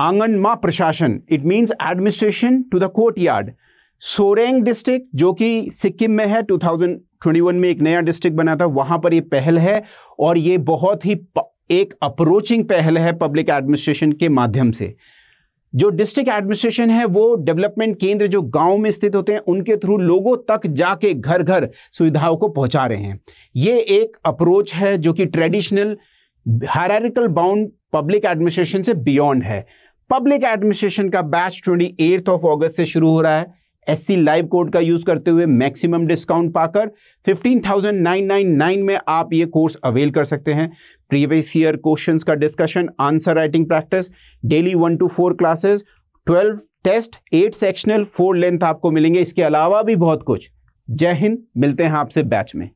आंगन मा प्रशासन it means administration to the courtyard Soreng district जो कि सिक्किम में है 2021 में एक नया डिस्ट्रिक्ट बना था वहां पर ये पहल है और ये बहुत ही एक अप्रोचिंग पहल है पब्लिक एडमिनिस्ट्रेशन के माध्यम से जो डिस्ट्रिक्ट एडमिनिस्ट्रेशन है वो डेवलपमेंट केंद्र जो गांव में स्थित होते हैं उनके थ्रू लोगों तक जाके घर घर सुविधाओं को पहुंचा रहे हैं ये एक अप्रोच है जो कि traditional hierarchical bound public administration से बियॉन्ड है पब्लिक एडमिनिस्ट्रेशन का batch twenty eighth of August से शुरू हो रहा है एस लाइव कोड का यूज करते हुए मैक्सिमम डिस्काउंट पाकर 15,999 में आप ये कोर्स अवेल कर सकते हैं प्रीवियस ईयर क्वेश्चंस का discussion answer writing practice daily one two four classes 12 test 8 sectional 4 length आपको मिलेंगे इसके अलावा भी बहुत कुछ जय हिंद मिलते हैं आपसे बैच में